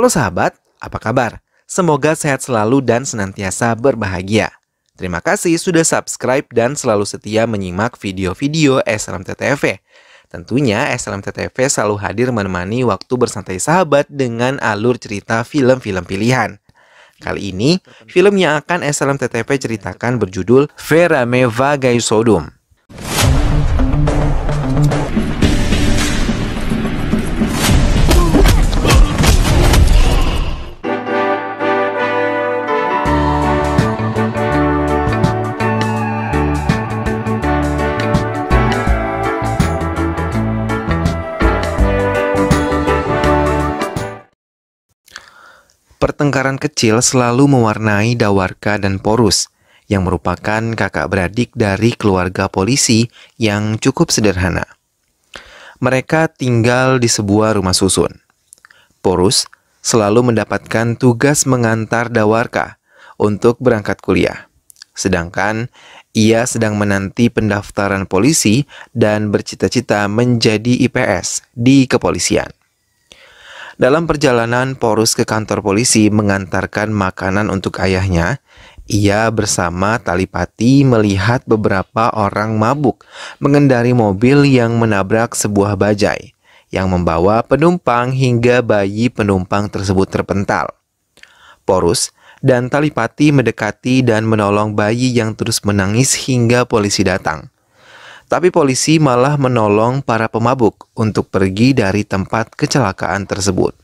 Halo sahabat, apa kabar? Semoga sehat selalu dan senantiasa berbahagia. Terima kasih sudah subscribe dan selalu setia menyimak video-video SLM TTV. Tentunya SLM TTV selalu hadir menemani waktu bersantai sahabat dengan alur cerita film-film pilihan. Kali ini, film yang akan SLM TTV ceritakan berjudul Vera Meva Gai Sodom. Pertengkaran kecil selalu mewarnai Dawarka dan Porus, yang merupakan kakak beradik dari keluarga polisi yang cukup sederhana. Mereka tinggal di sebuah rumah susun. Porus selalu mendapatkan tugas mengantar Dawarka untuk berangkat kuliah. Sedangkan ia sedang menanti pendaftaran polisi dan bercita-cita menjadi IPS di kepolisian. Dalam perjalanan Porus ke kantor polisi mengantarkan makanan untuk ayahnya, ia bersama Talipati melihat beberapa orang mabuk mengendari mobil yang menabrak sebuah bajai yang membawa penumpang hingga bayi penumpang tersebut terpental. Porus dan Talipati mendekati dan menolong bayi yang terus menangis hingga polisi datang tapi polisi malah menolong para pemabuk untuk pergi dari tempat kecelakaan tersebut.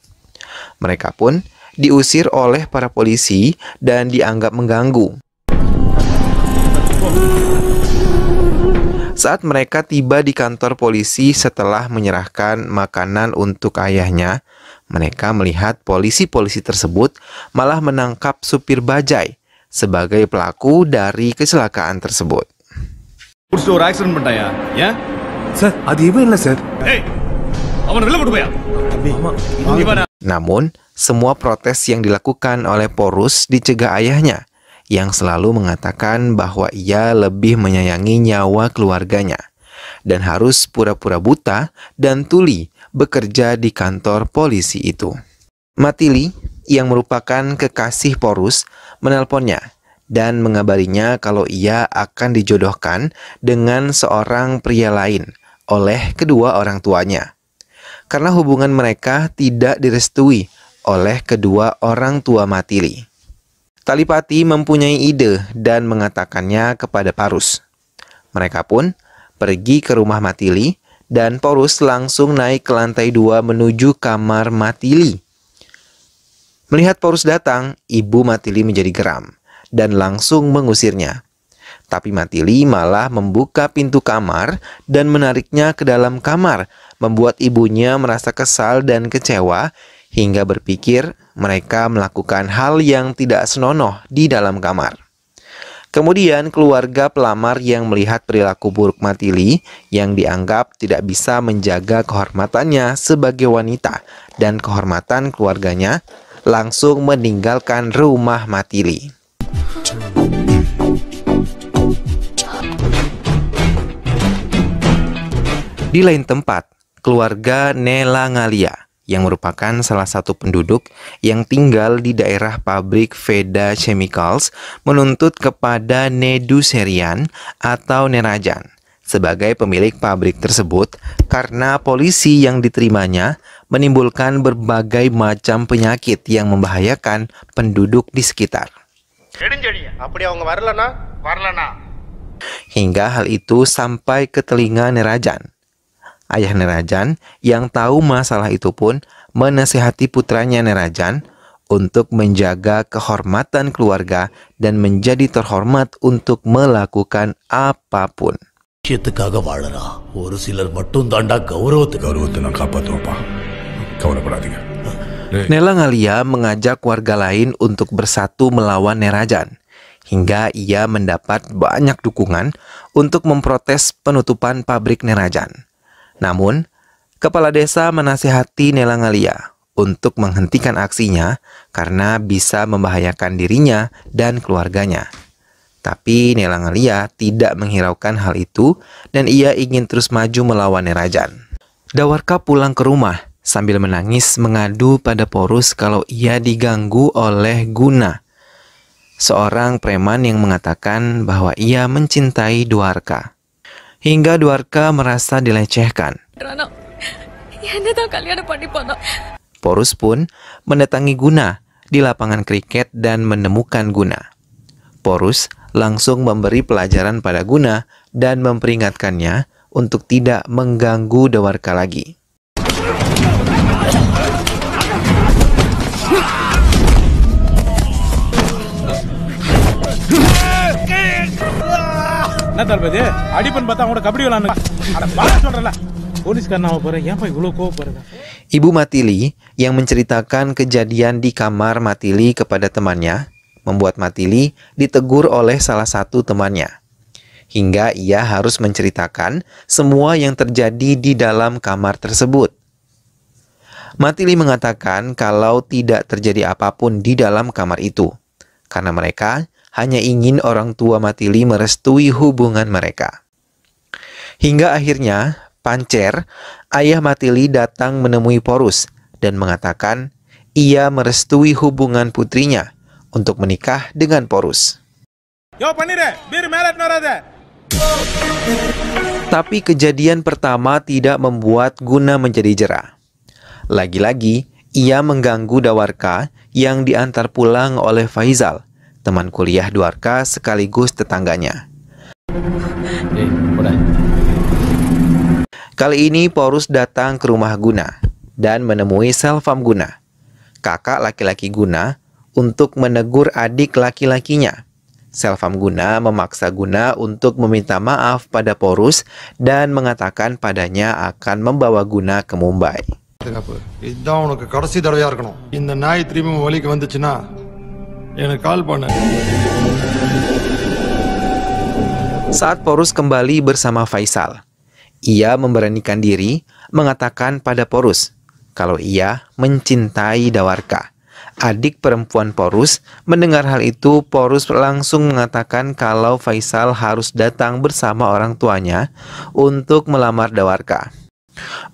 Mereka pun diusir oleh para polisi dan dianggap mengganggu. Saat mereka tiba di kantor polisi setelah menyerahkan makanan untuk ayahnya, mereka melihat polisi-polisi tersebut malah menangkap supir bajai sebagai pelaku dari kecelakaan tersebut. Ya? Namun, semua protes yang dilakukan oleh Porus dicegah ayahnya yang selalu mengatakan bahwa ia lebih menyayangi nyawa keluarganya dan harus pura-pura buta dan tuli bekerja di kantor polisi itu. Matili, yang merupakan kekasih Porus, menelponnya dan mengabarinya kalau ia akan dijodohkan dengan seorang pria lain oleh kedua orang tuanya karena hubungan mereka tidak direstui oleh kedua orang tua Matili. Talipati mempunyai ide dan mengatakannya kepada Parus. Mereka pun pergi ke rumah Matili dan Porus langsung naik ke lantai dua menuju kamar Matili. Melihat Porus datang, ibu Matili menjadi geram dan langsung mengusirnya. Tapi Matili malah membuka pintu kamar dan menariknya ke dalam kamar, membuat ibunya merasa kesal dan kecewa hingga berpikir mereka melakukan hal yang tidak senonoh di dalam kamar. Kemudian keluarga pelamar yang melihat perilaku buruk Matili yang dianggap tidak bisa menjaga kehormatannya sebagai wanita dan kehormatan keluarganya langsung meninggalkan rumah Matili. Di lain tempat, keluarga Nela Ngalia yang merupakan salah satu penduduk yang tinggal di daerah pabrik Veda Chemicals menuntut kepada Nedu Serian atau Nerajan sebagai pemilik pabrik tersebut karena polisi yang diterimanya menimbulkan berbagai macam penyakit yang membahayakan penduduk di sekitar. Hingga hal itu sampai ke telinga Nerajan ayah Nerajan, yang tahu masalah itu pun menasihati putranya Nerajan untuk menjaga kehormatan keluarga dan menjadi terhormat untuk melakukan apapun. Nela Ngalia mengajak warga lain untuk bersatu melawan Nerajan hingga ia mendapat banyak dukungan untuk memprotes penutupan pabrik Nerajan. Namun, kepala desa menasihati Nela Ngalia untuk menghentikan aksinya karena bisa membahayakan dirinya dan keluarganya. Tapi Nela Ngalia tidak menghiraukan hal itu dan ia ingin terus maju melawan Nerajan. Dawarka pulang ke rumah sambil menangis mengadu pada Porus kalau ia diganggu oleh Guna, seorang preman yang mengatakan bahwa ia mencintai Dwarka hingga Dwarka merasa dilecehkan. Porus pun mendatangi Guna di lapangan kriket dan menemukan Guna. Porus langsung memberi pelajaran pada Guna dan memperingatkannya untuk tidak mengganggu Dwarka lagi. Ibu Matili yang menceritakan kejadian di kamar Matili kepada temannya membuat Matili ditegur oleh salah satu temannya. Hingga ia harus menceritakan semua yang terjadi di dalam kamar tersebut. Matili mengatakan kalau tidak terjadi apapun di dalam kamar itu, karena mereka hanya ingin orang tua Matili merestui hubungan mereka. Hingga akhirnya, Pancer, ayah Matili datang menemui Porus dan mengatakan ia merestui hubungan putrinya untuk menikah dengan Porus. Yo, panire, bir melet tapi kejadian pertama tidak membuat Guna menjadi jerah. Lagi-lagi, ia mengganggu Dawarka yang diantar pulang oleh Faizal teman kuliah Duarka sekaligus tetangganya. Kali ini Porus datang ke rumah Guna dan menemui Selfam Guna, kakak laki-laki Guna, untuk menegur adik laki-lakinya. Selfam Guna memaksa Guna untuk meminta maaf pada Porus dan mengatakan padanya akan membawa Guna ke Mumbai. Saat Porus kembali bersama Faisal, ia memberanikan diri mengatakan pada Porus kalau ia mencintai Dawarka. Adik perempuan Porus mendengar hal itu, Porus langsung mengatakan kalau Faisal harus datang bersama orang tuanya untuk melamar Dawarka.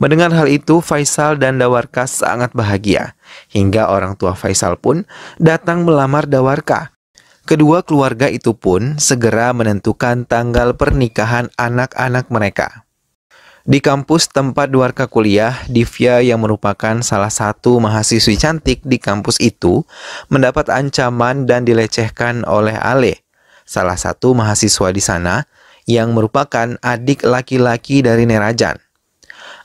Mendengar hal itu, Faisal dan Dawarka sangat bahagia. Hingga orang tua Faisal pun datang melamar Dawarka. Kedua keluarga itu pun segera menentukan tanggal pernikahan anak-anak mereka. Di kampus tempat Duarka kuliah, Divya yang merupakan salah satu mahasiswi cantik di kampus itu mendapat ancaman dan dilecehkan oleh Ale, salah satu mahasiswa di sana yang merupakan adik laki-laki dari Nerajan.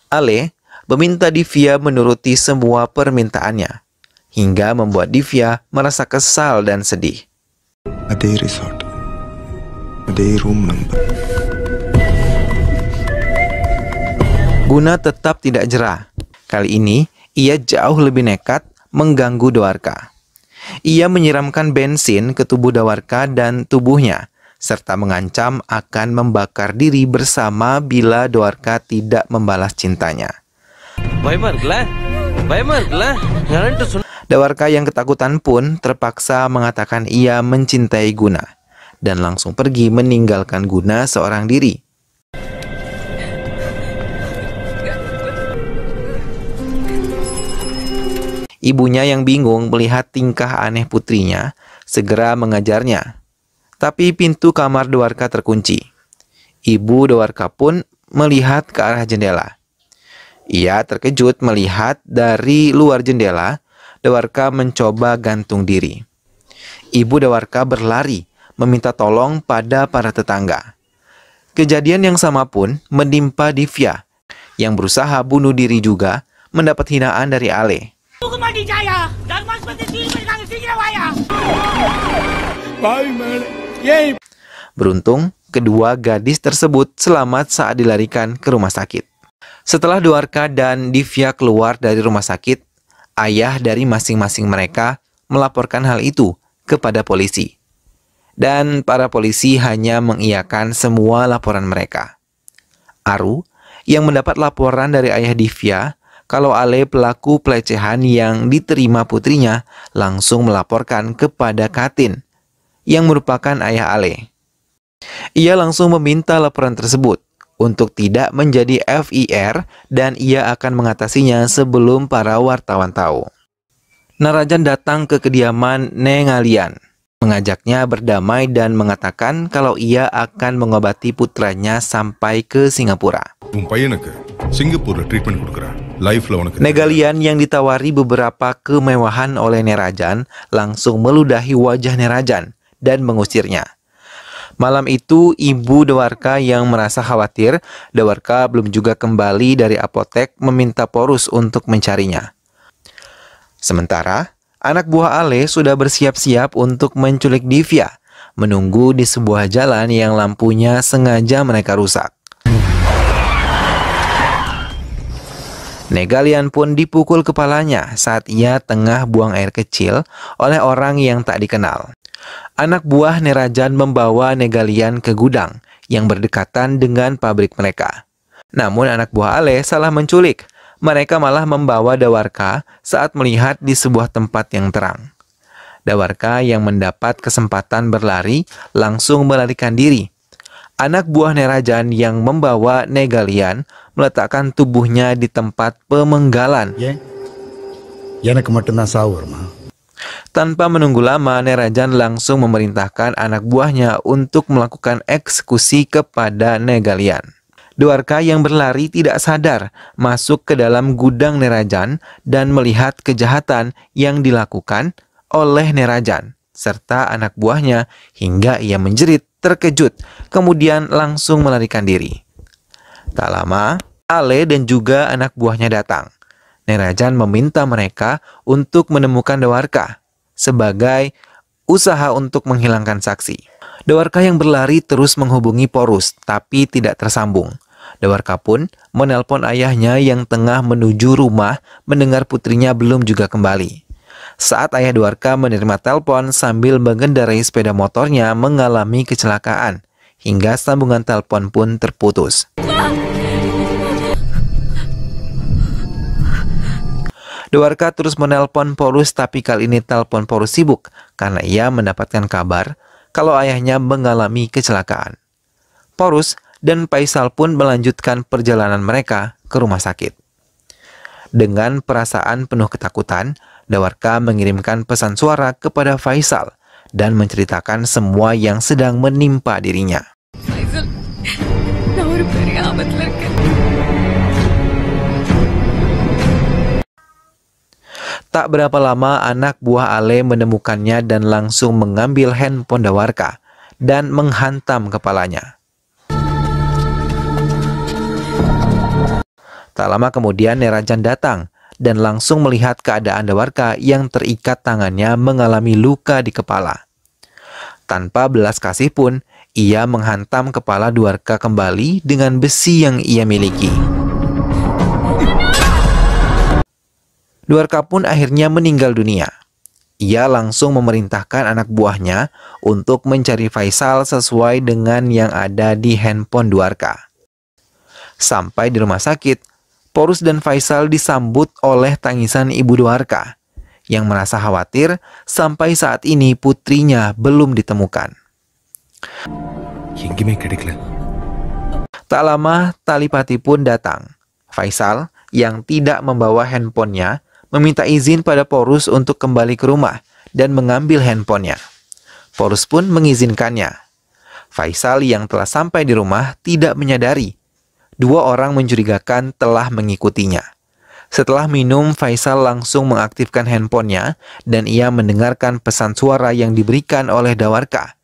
Ale meminta Divya menuruti semua permintaannya, hingga membuat Divya merasa kesal dan sedih. Ada Resort, ada Room Number. Guna tetap tidak jerah. Kali ini, ia jauh lebih nekat mengganggu Dwarka. Ia menyiramkan bensin ke tubuh Dawarka dan tubuhnya serta mengancam akan membakar diri bersama bila Dwarka tidak membalas cintanya. Dwarka yang ketakutan pun terpaksa mengatakan ia mencintai Guna dan langsung pergi meninggalkan Guna seorang diri. Ibunya yang bingung melihat tingkah aneh putrinya segera mengajarnya tapi pintu kamar Dewarka terkunci. Ibu Dewarka pun melihat ke arah jendela. Ia terkejut melihat dari luar jendela, Dewarka mencoba gantung diri. Ibu Dewarka berlari, meminta tolong pada para tetangga. Kejadian yang sama pun menimpa Divya, yang berusaha bunuh diri juga mendapat hinaan dari Ale. Yay! Beruntung, kedua gadis tersebut selamat saat dilarikan ke rumah sakit. Setelah Duarka dan Divya keluar dari rumah sakit, ayah dari masing-masing mereka melaporkan hal itu kepada polisi. Dan para polisi hanya mengiyakan semua laporan mereka. Aru, yang mendapat laporan dari ayah Divya, kalau Ale pelaku pelecehan yang diterima putrinya langsung melaporkan kepada Katin yang merupakan ayah Ale. Ia langsung meminta laporan tersebut untuk tidak menjadi FIR dan ia akan mengatasinya sebelum para wartawan tahu. Narajan datang ke kediaman Neng Alian, mengajaknya berdamai dan mengatakan kalau ia akan mengobati putranya sampai ke Singapura. Singapura treatment Negalian yang ditawari beberapa kemewahan oleh Nerajan langsung meludahi wajah Nerajan dan mengusirnya. Malam itu, ibu Dewarka yang merasa khawatir, Dewarka belum juga kembali dari apotek meminta Porus untuk mencarinya. Sementara, anak buah Ale sudah bersiap-siap untuk menculik Divya, menunggu di sebuah jalan yang lampunya sengaja mereka rusak. Negalian pun dipukul kepalanya saat ia tengah buang air kecil oleh orang yang tak dikenal. Anak buah Nerajan membawa Negalian ke gudang yang berdekatan dengan pabrik mereka. Namun anak buah Ale salah menculik. Mereka malah membawa Dawarka saat melihat di sebuah tempat yang terang. Dawarka yang mendapat kesempatan berlari langsung melarikan diri. Anak buah Nerajan yang membawa Negalian meletakkan tubuhnya di tempat pemenggalan. Ya, ya nak sahur mah. Tanpa menunggu lama, Nerajan langsung memerintahkan anak buahnya untuk melakukan eksekusi kepada Negalian. Dwarka yang berlari tidak sadar masuk ke dalam gudang Nerajan dan melihat kejahatan yang dilakukan oleh Nerajan serta anak buahnya hingga ia menjerit terkejut kemudian langsung melarikan diri. Tak lama, Ale dan juga anak buahnya datang. Nerajan meminta mereka untuk menemukan Dewarka sebagai usaha untuk menghilangkan saksi. Dewarka yang berlari terus menghubungi Porus, tapi tidak tersambung. Dewarka pun menelpon ayahnya yang tengah menuju rumah mendengar putrinya belum juga kembali. Saat ayah Dewarka menerima telpon sambil mengendarai sepeda motornya mengalami kecelakaan, hingga sambungan telpon pun terputus. Dewarka terus menelpon Porus tapi kali ini telpon Porus sibuk karena ia mendapatkan kabar kalau ayahnya mengalami kecelakaan. Porus dan Faisal pun melanjutkan perjalanan mereka ke rumah sakit. Dengan perasaan penuh ketakutan, Dewarka mengirimkan pesan suara kepada Faisal dan menceritakan semua yang sedang menimpa dirinya. Faisal, Tak berapa lama anak buah Ale menemukannya dan langsung mengambil handphone Dawarka dan menghantam kepalanya. Tak lama kemudian Nerajan datang dan langsung melihat keadaan Dawarka yang terikat tangannya mengalami luka di kepala. Tanpa belas kasih pun, ia menghantam kepala Dawarka kembali dengan besi yang ia miliki. Duarka pun akhirnya meninggal dunia. Ia langsung memerintahkan anak buahnya untuk mencari Faisal sesuai dengan yang ada di handphone Duarka. Sampai di rumah sakit, Porus dan Faisal disambut oleh tangisan ibu Duarka yang merasa khawatir sampai saat ini putrinya belum ditemukan. Tak lama, Talipati pun datang. Faisal yang tidak membawa handphonenya meminta izin pada Porus untuk kembali ke rumah dan mengambil handphonenya. Porus pun mengizinkannya. Faisal yang telah sampai di rumah tidak menyadari dua orang mencurigakan telah mengikutinya. Setelah minum, Faisal langsung mengaktifkan handphonenya dan ia mendengarkan pesan suara yang diberikan oleh Dawarka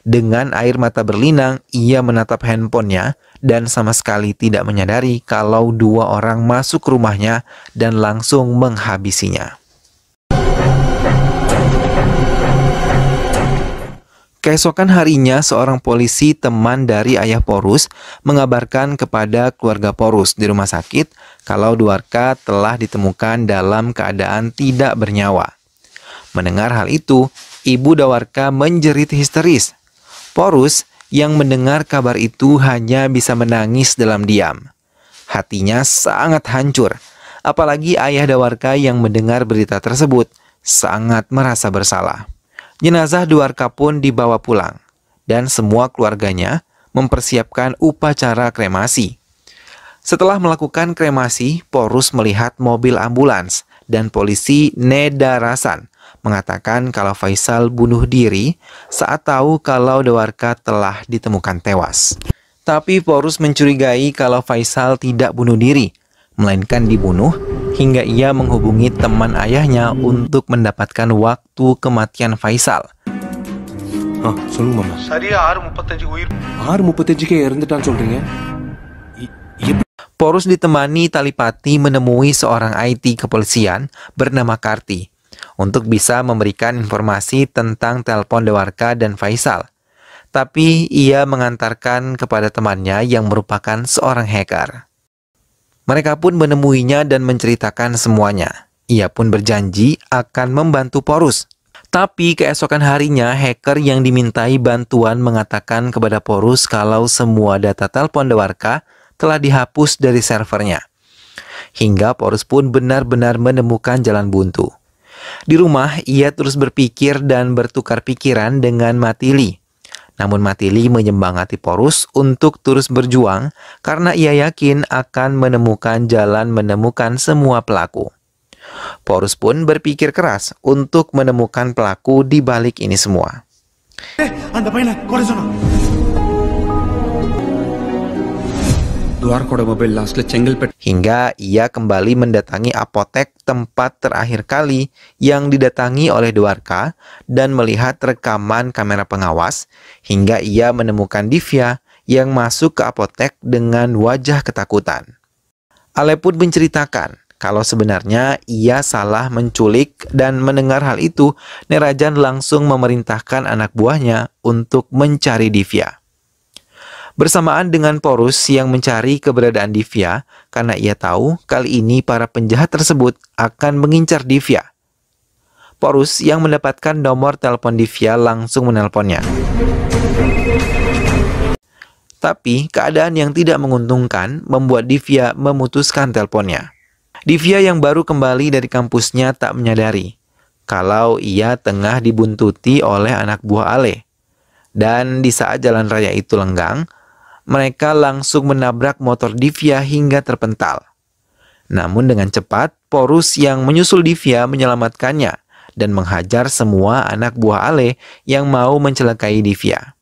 dengan air mata berlinang, ia menatap handphonenya dan sama sekali tidak menyadari kalau dua orang masuk rumahnya dan langsung menghabisinya. Keesokan harinya, seorang polisi teman dari ayah Porus mengabarkan kepada keluarga Porus di rumah sakit kalau Duarka telah ditemukan dalam keadaan tidak bernyawa. Mendengar hal itu, ibu Dawarka menjerit histeris Porus yang mendengar kabar itu hanya bisa menangis dalam diam. Hatinya sangat hancur, apalagi ayah Dawarka yang mendengar berita tersebut sangat merasa bersalah. Jenazah Duarka pun dibawa pulang, dan semua keluarganya mempersiapkan upacara kremasi. Setelah melakukan kremasi, Porus melihat mobil ambulans dan polisi Neda Rasan mengatakan kalau Faisal bunuh diri saat tahu kalau Dewarka telah ditemukan tewas. Tapi Porus mencurigai kalau Faisal tidak bunuh diri, melainkan dibunuh hingga ia menghubungi teman ayahnya untuk mendapatkan waktu kematian Faisal. Hah, mama. Iya, Porus ditemani Talipati menemui seorang IT kepolisian bernama Karti untuk bisa memberikan informasi tentang telepon Dewarka dan Faisal. Tapi ia mengantarkan kepada temannya yang merupakan seorang hacker. Mereka pun menemuinya dan menceritakan semuanya. Ia pun berjanji akan membantu Porus. Tapi keesokan harinya, hacker yang dimintai bantuan mengatakan kepada Porus kalau semua data telepon Dewarka telah dihapus dari servernya. Hingga Porus pun benar-benar menemukan jalan buntu. Di rumah, ia terus berpikir dan bertukar pikiran dengan Matili. Namun Matili menyembangati Porus untuk terus berjuang karena ia yakin akan menemukan jalan menemukan semua pelaku. Porus pun berpikir keras untuk menemukan pelaku di balik ini semua. Eh, anda Hingga ia kembali mendatangi apotek tempat terakhir kali yang didatangi oleh Dwarka dan melihat rekaman kamera pengawas hingga ia menemukan Divya yang masuk ke apotek dengan wajah ketakutan. Ale pun menceritakan kalau sebenarnya ia salah menculik dan mendengar hal itu, Nerajan langsung memerintahkan anak buahnya untuk mencari Divya. Bersamaan dengan Porus yang mencari keberadaan Divya karena ia tahu kali ini para penjahat tersebut akan mengincar Divya. Porus yang mendapatkan nomor telepon Divya langsung menelponnya. Tapi keadaan yang tidak menguntungkan membuat Divya memutuskan teleponnya. Divya yang baru kembali dari kampusnya tak menyadari kalau ia tengah dibuntuti oleh anak buah Ale. Dan di saat jalan raya itu lenggang, mereka langsung menabrak motor Divya hingga terpental. Namun dengan cepat, Porus yang menyusul Divya menyelamatkannya dan menghajar semua anak buah Ale yang mau mencelakai Divya.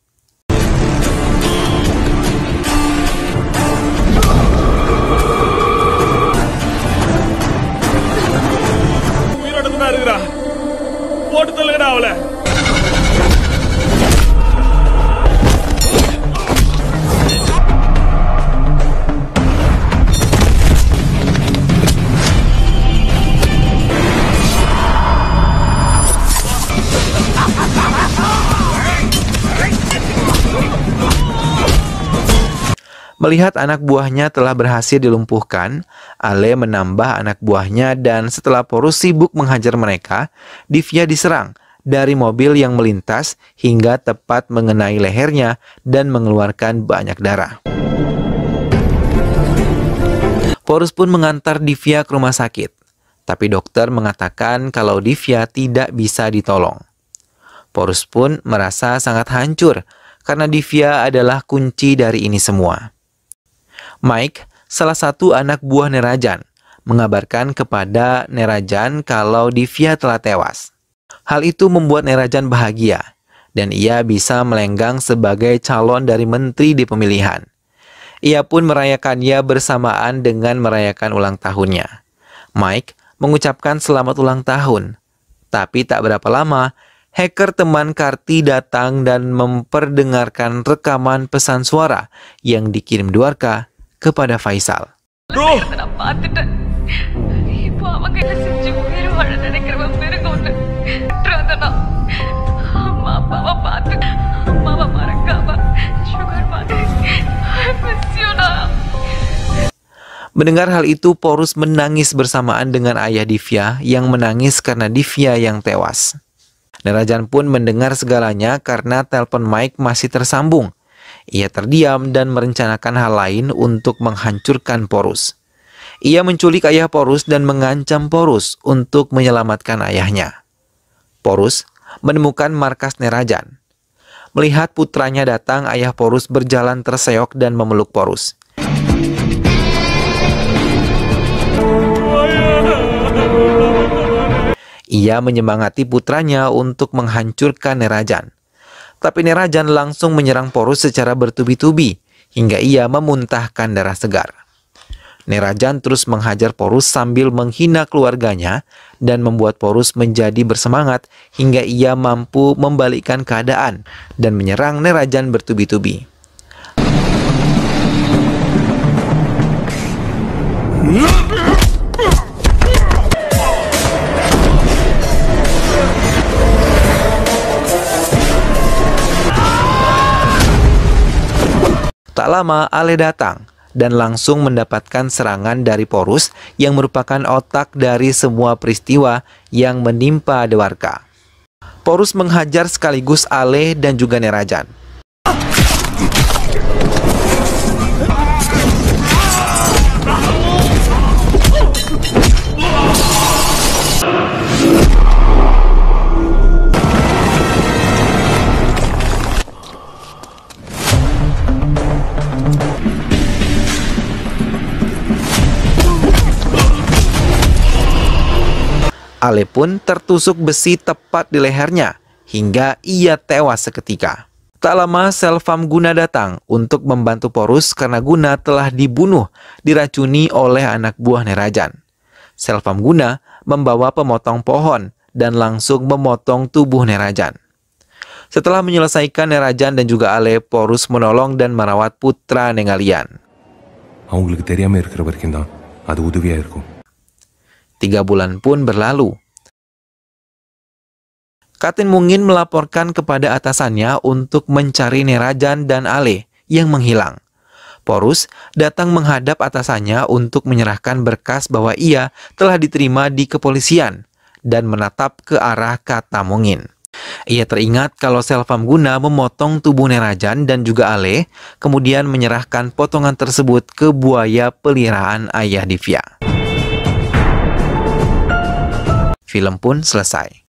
Melihat anak buahnya telah berhasil dilumpuhkan, Ale menambah anak buahnya dan setelah Porus sibuk menghajar mereka, Divya diserang dari mobil yang melintas hingga tepat mengenai lehernya dan mengeluarkan banyak darah. Porus pun mengantar Divya ke rumah sakit, tapi dokter mengatakan kalau Divya tidak bisa ditolong. Porus pun merasa sangat hancur karena Divya adalah kunci dari ini semua. Mike, salah satu anak buah Nerajan, mengabarkan kepada Nerajan kalau Divya telah tewas. Hal itu membuat Nerajan bahagia, dan ia bisa melenggang sebagai calon dari menteri di pemilihan. Ia pun merayakannya bersamaan dengan merayakan ulang tahunnya. Mike mengucapkan selamat ulang tahun, tapi tak berapa lama, hacker teman Karti datang dan memperdengarkan rekaman pesan suara yang dikirim Duarka kepada Faisal. Mendengar hal itu, Porus menangis bersamaan dengan ayah Divya yang menangis karena Divya yang tewas. Narajan pun mendengar segalanya karena telepon Mike masih tersambung. Ia terdiam dan merencanakan hal lain untuk menghancurkan Porus. Ia menculik ayah Porus dan mengancam Porus untuk menyelamatkan ayahnya. Porus menemukan markas Nerajan. Melihat putranya datang, ayah Porus berjalan terseok dan memeluk Porus. Ia menyemangati putranya untuk menghancurkan Nerajan tapi Nerajan langsung menyerang Porus secara bertubi-tubi hingga ia memuntahkan darah segar. Nerajan terus menghajar Porus sambil menghina keluarganya dan membuat Porus menjadi bersemangat hingga ia mampu membalikkan keadaan dan menyerang Nerajan bertubi-tubi. Yeah. Tak lama Ale datang dan langsung mendapatkan serangan dari Porus yang merupakan otak dari semua peristiwa yang menimpa Dewarka. Porus menghajar sekaligus Ale dan juga Nerajan. Ale pun tertusuk besi tepat di lehernya hingga ia tewas seketika. Tak lama Selvam Guna datang untuk membantu Porus karena Guna telah dibunuh diracuni oleh anak buah Nerajan. Selvam Guna membawa pemotong pohon dan langsung memotong tubuh Nerajan. Setelah menyelesaikan Nerajan dan juga Ale, Porus menolong dan merawat putra Nengalian. Aku Tiga bulan pun berlalu. Katin Mungin melaporkan kepada atasannya untuk mencari Nerajan dan Ale yang menghilang. Porus datang menghadap atasannya untuk menyerahkan berkas bahwa ia telah diterima di kepolisian dan menatap ke arah kata Mungin. Ia teringat kalau Selvam Guna memotong tubuh Nerajan dan juga Ale, kemudian menyerahkan potongan tersebut ke buaya peliharaan ayah Divya film pun selesai.